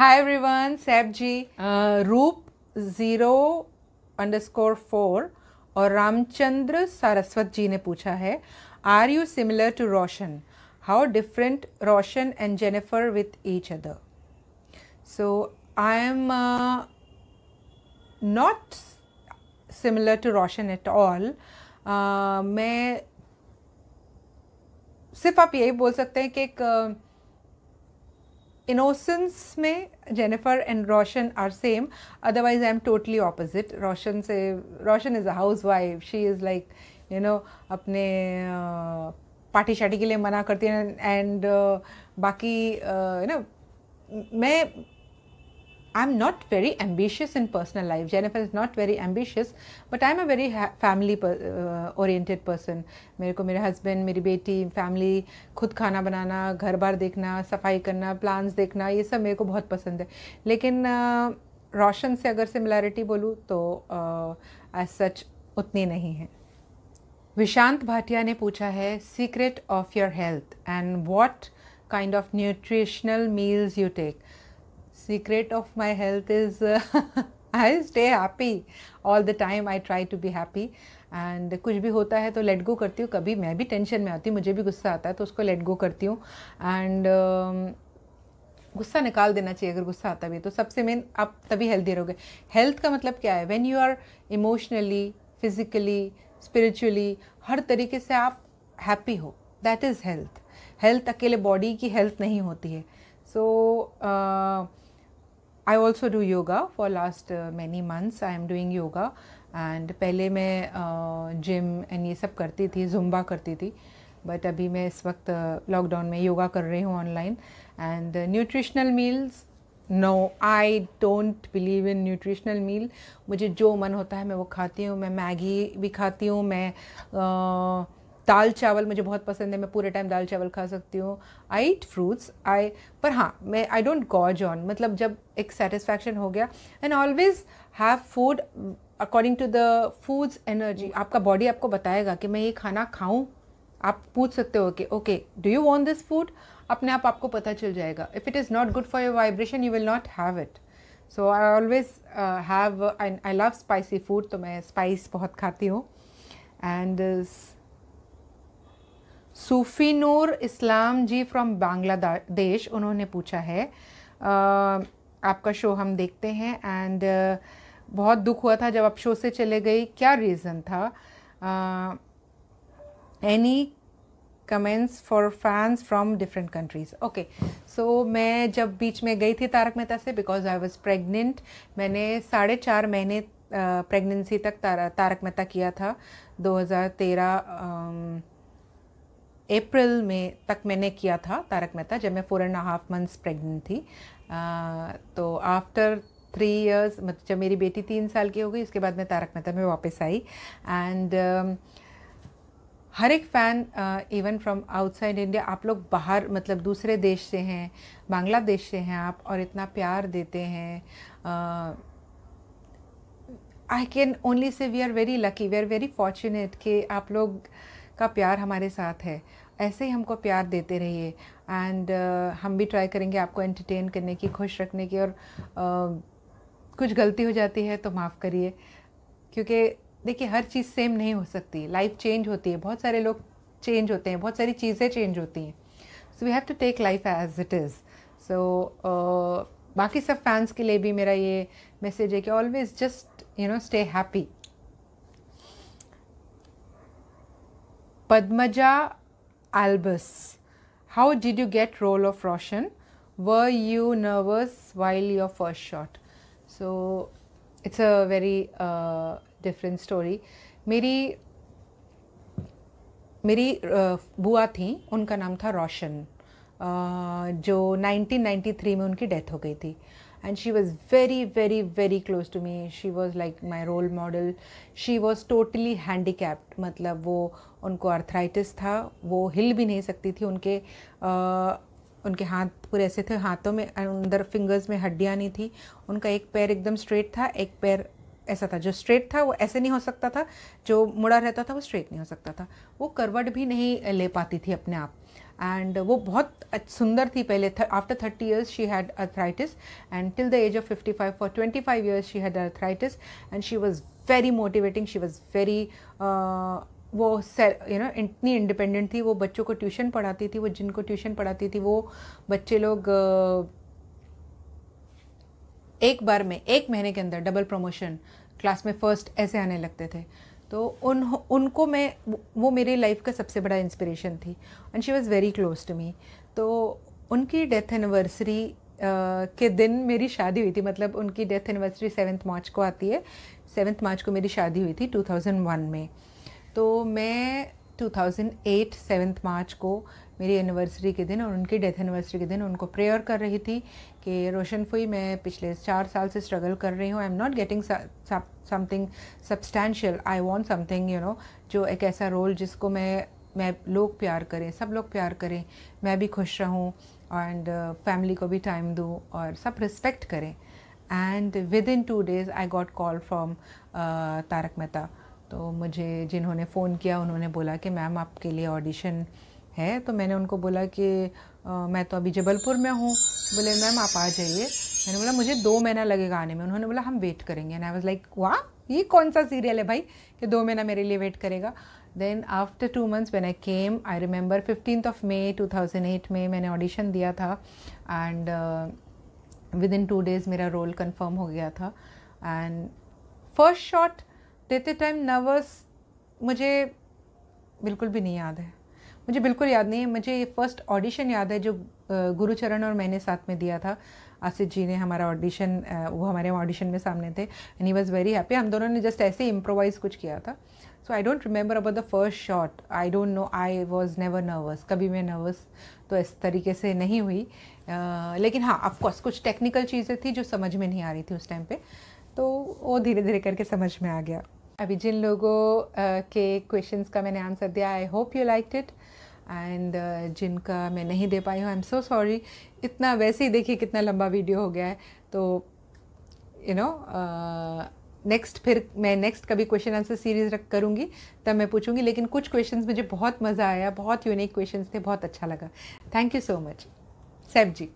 Hi everyone सैब जी रूप zero underscore four और रामचंद्र सारस्वत जी ने पूछा है are you similar to Roshan how different Roshan and Jennifer with each other so I am not similar to Roshan at all मैं सिर्फ आप यही बोल सकते हैं कि एक uh, इनोसेंस में Jennifer and Roshan are same otherwise I am totally opposite Roshan से Roshan is a housewife she is like you know अपने uh, पार्टी शार्टी के लिए मना करती हैं एंड uh, बाकी यू uh, नो मैं I'm not very ambitious in personal life. Jennifer is not very ambitious, but I'm a very family per, uh, oriented person. मेरे को मेरे हस्बैंड मेरी बेटी फैमिली खुद खाना बनाना घर बार देखना सफाई करना प्लान्स देखना ये सब मेरे को बहुत पसंद है लेकिन uh, रोशन से अगर सिमिलैरिटी बोलूँ तो एज uh, सच उतनी नहीं है विशांत भाटिया ने पूछा है secret of your health and what kind of nutritional meals you take secret of my health is I stay happy all the time I try to be happy and कुछ भी होता है तो लेट गो करती हूँ कभी मैं भी टेंशन में आती हूँ मुझे भी गुस्सा आता है तो उसको लेट गो करती हूँ एंड um, गुस्सा निकाल देना चाहिए अगर गुस्सा आता भी तो सबसे मेन आप तभी हेल्दी रहोगे हेल्थ का मतलब क्या है when you are emotionally physically spiritually हर तरीके से आप हैप्पी हो दैट इज़ हेल्थ हेल्थ अकेले बॉडी की हेल्थ नहीं होती है so so, uh, I also do yoga for last many months I am doing yoga and पहले मैं जिम uh, एंड ये सब करती थी जुम्बा करती थी बट अभी मैं इस वक्त लॉकडाउन uh, में योगा कर रही हूँ online and nutritional meals no I don't believe in nutritional meal मुझे जो मन होता है मैं वो खाती हूँ मैं मैगी भी खाती हूँ मैं uh, दाल चावल मुझे बहुत पसंद है मैं पूरे टाइम दाल चावल खा सकती हूँ आई ईट फ्रूट्स आई पर हाँ मैं आई डोंट गॉज ऑन मतलब जब एक सेटिस्फैक्शन हो गया and always have food according to the foods energy आपका बॉडी आपको बताएगा कि मैं ये खाना खाऊँ आप पूछ सकते हो कि okay do you want this food अपने आप आपको पता चल जाएगा if it is not good for your vibration you will not have it so I always have I love spicy food तो मैं स्पाइस बहुत खाती हूँ एंड सूफी नूर इस्लाम जी फ्रॉम बांग्लादेश उन्होंने पूछा है आपका शो हम देखते हैं एंड बहुत दुख हुआ था जब आप शो से चले गई क्या रीज़न था any comments for fans from different countries okay so मैं जब बीच में गई थी तारक मेहता से बिकॉज आई वॉज़ प्रेगनेंट मैंने साढ़े चार महीने प्रेगनेंसी तक तारक मेहता किया था 2013 अप्रैल में तक मैंने किया था तारक मेहता जब मैं four and half months pregnant थी आ, तो आफ्टर थ्री इयर्स मतलब जब मेरी बेटी तीन साल की हो गई उसके बाद मैं तारक मेहता में वापस आई एंड हर एक fan even from outside India आप लोग बाहर मतलब दूसरे देश से हैं बांग्लादेश से हैं आप और इतना प्यार देते हैं I can only say we are very lucky we are very fortunate कि आप लोग uh, का प्यार हमारे साथ है ऐसे ही हमको प्यार देते रहिए एंड uh, हम भी ट्राई करेंगे आपको एंटरटेन करने की खुश रखने की और uh, कुछ गलती हो जाती है तो माफ़ करिए क्योंकि देखिए हर चीज़ सेम नहीं हो सकती लाइफ चेंज होती है बहुत सारे लोग चेंज होते हैं बहुत सारी चीज़ें चेंज होती हैं so we have to take life as it is so बाकी सब फैंस के लिए भी मेरा ये मैसेज है कि always just you know stay happy Padmaja Albus, how did you get role of Roshan? Were you nervous while your first shot? So it's a very uh, different story. मेरी मेरी बुआ थी उनका नाम था रोशन जो 1993 में उनकी डेथ हो गई थी and she was very very very close to me she was like my role model she was totally handicapped मतलब वो उनको आर्थराइटिस था वो हिल भी नहीं सकती थी उनके आ, उनके हाथ पूरे ऐसे थे हाथों में अंदर फिंगर्स में हड्डियाँ नहीं थी उनका एक पैर एकदम स्ट्रेट था एक पैर ऐसा था जो स्ट्रेट था वो ऐसे नहीं हो सकता था जो मुड़ा रहता था वो स्ट्रेट नहीं हो सकता था वो करवट भी नहीं ले पाती थी अपने आप एंड uh, वो बहुत सुंदर थी पहले after thirty years she had arthritis and till the age of fifty five for twenty five years she had arthritis and she was very motivating she was very वो सेल यू नो इतनी independent थी वो बच्चों को tuition पढ़ाती थी वो जिनको ट्यूशन पढ़ाती थी वो बच्चे लोग uh, एक बार में एक महीने के अंदर डबल प्रमोशन क्लास में फर्स्ट ऐसे आने लगते थे तो उन उनको मैं वो मेरे लाइफ का सबसे बड़ा इंस्पिरेशन थी and she was very close to me तो उनकी डेथ एनिवर्सरी के दिन मेरी शादी हुई थी मतलब उनकी डेथ एनिवर्सरी सेवन्थ मार्च को आती है सेवन्थ मार्च को मेरी शादी हुई थी 2001 में तो मैं 2008 सेवेंथ मार्च को मेरी एनिवर्सरी के दिन और उनकी डेथ एनिवर्सरी के दिन उनको प्रेयर कर रही थी कि रोशन फुई मैं पिछले चार साल से स्ट्रगल कर रही हूँ I am not getting something substantial I want something you know जो एक ऐसा रोल जिसको मैं मैं लोग प्यार करें सब लोग प्यार करें मैं भी खुश रहूँ एंड फैमिली को भी टाइम दूँ और सब रिस्पेक्ट करें and within two days I got call from Tarak Mehta तो मुझे जिन्होंने फ़ोन किया उन्होंने बोला कि मैम आपके लिए ऑडिशन है तो मैंने उनको बोला कि आ, मैं तो अभी जबलपुर में हूँ तो बोले मैम आप आ जाइए मैंने बोला मुझे दो महीना लगेगा आने में उन्होंने बोला हम वेट करेंगे एंड आई वाज लाइक वाह ये कौन सा सीरियल है भाई कि दो महीना मेरे लिए वेट करेगा then after two months when I came I remember fifteen of May टू में मैंने ऑडिशन दिया था and within two days मेरा रोल कन्फर्म हो गया था एंड फर्स्ट शॉट देते टाइम नर्वस मुझे बिल्कुल भी नहीं याद है मुझे बिल्कुल याद नहीं है मुझे ये फर्स्ट ऑडिशन याद है जो गुरुचरण और मैंने साथ में दिया था आसिफ जी ने हमारा ऑडिशन वो हमारे ऑडिशन में सामने थे and he was very happy हम दोनों ने जस्ट ऐसे इम्प्रोवाइज़ कुछ किया था so I don't remember about the first shot I don't know I was never nervous कभी मैं नर्वस तो इस तरीके से नहीं हुई लेकिन हाँ ऑफकोर्स कुछ टेक्निकल चीज़ें थी जो समझ में नहीं आ रही थी उस टाइम पर तो वो धीरे धीरे करके समझ में आ गया अभी जिन लोगों के क्वेश्चंस का मैंने आंसर दिया I hope you like it and जिनका मैं नहीं दे पाई हूँ आई एम सो सॉरी इतना वैसे ही देखिए कितना लंबा वीडियो हो गया है तो यू नो नेक्स्ट फिर मैं नेक्स्ट कभी क्वेश्चन आंसर सीरीज रख करूँगी तब मैं पूछूँगी लेकिन कुछ क्वेश्चंस मुझे बहुत मज़ा आया बहुत यूनिक क्वेश्चंस थे बहुत अच्छा लगा थैंक यू सो मच सैब जी